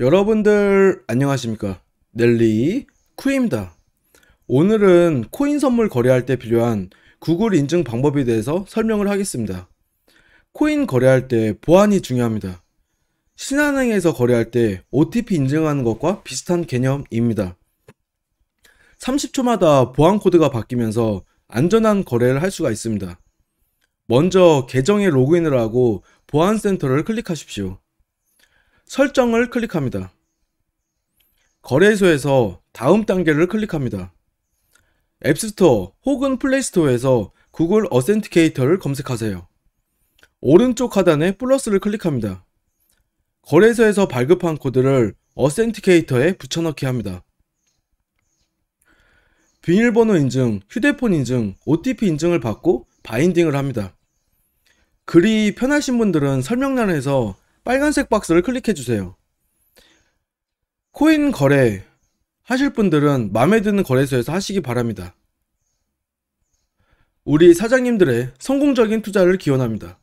여러분들 안녕하십니까 넬리 쿠입니다 오늘은 코인 선물 거래할 때 필요한 구글 인증 방법에 대해서 설명을 하겠습니다 코인 거래할 때 보안이 중요합니다 신한은행에서 거래할 때 OTP 인증하는 것과 비슷한 개념입니다 30초마다 보안 코드가 바뀌면서 안전한 거래를 할 수가 있습니다 먼저 계정에 로그인을 하고 보안센터를 클릭하십시오 설정을 클릭합니다. 거래소에서 다음 단계를 클릭합니다. 앱스토어 혹은 플레이스토어에서 구글 어센티케이터를 검색하세요. 오른쪽 하단에 플러스를 클릭합니다. 거래소에서 발급한 코드를 어센티케이터에 붙여넣기 합니다. 비밀번호 인증, 휴대폰 인증, OTP 인증을 받고 바인딩을 합니다. 글이 편하신 분들은 설명란에서 빨간색 박스를 클릭해 주세요. 코인 거래 하실 분들은 마음에 드는 거래소에서 하시기 바랍니다. 우리 사장님들의 성공적인 투자를 기원합니다.